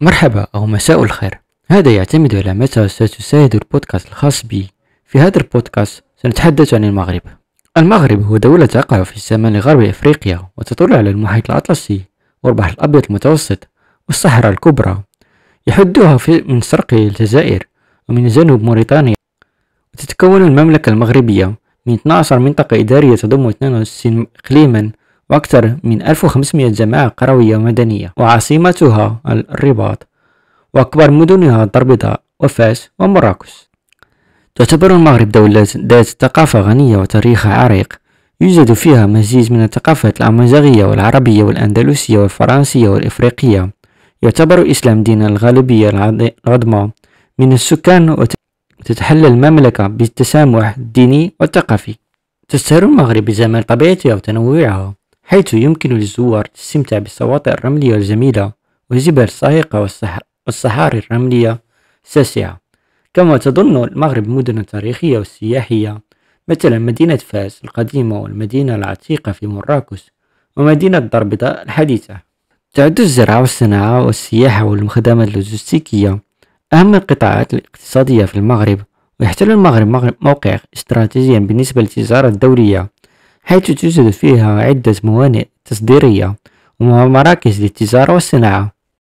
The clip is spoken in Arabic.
مرحبا أو مساء الخير هذا يعتمد على متى ستشاهد البودكاست الخاص بي في هذا البودكاست سنتحدث عن المغرب المغرب هو دولة تقع في الشمال غرب أفريقيا وتطل على المحيط الأطلسي والبحر الأبيض المتوسط والصحراء الكبرى يحدها في من شرق الجزائر ومن جنوب موريتانيا وتتكون المملكة المغربية من 12 منطقة إدارية تضم 62 إقليما وأكثر من 1500 جماعة قروية ومدنية وعاصمتها الرباط وأكبر مدنها الدار وفاس ومراكش تعتبر المغرب دولة ذات ثقافة غنية وتاريخ عريق يوجد فيها مزيج من الثقافات الأمازيغية والعربية والأندلسية والفرنسية والإفريقية يعتبر الإسلام دين الغالبية العظمى من السكان وتتحلى المملكة بالتسامح الديني والثقافي تشتهر المغرب بجمال طبيعتها وتنوعها حيث يمكن للزوار الاستمتاع بالشواطئ الرملية الجميلة والجبال الساهقة والصحاري الرملية الساسعة كما تضم المغرب مدن تاريخية وسياحية مثلا مدينة فاس القديمة والمدينة العتيقة في مراكش ومدينة دار الحديثة تعد الزراعة والصناعة والسياحة والخدمات اللوجستيكية أهم القطاعات الاقتصادية في المغرب ويحتل المغرب موقع استراتيجيا بالنسبة للتجارة الدولية حيث توجد فيها عدة موانئ تصديرية ومراكز للتجارة والصناعة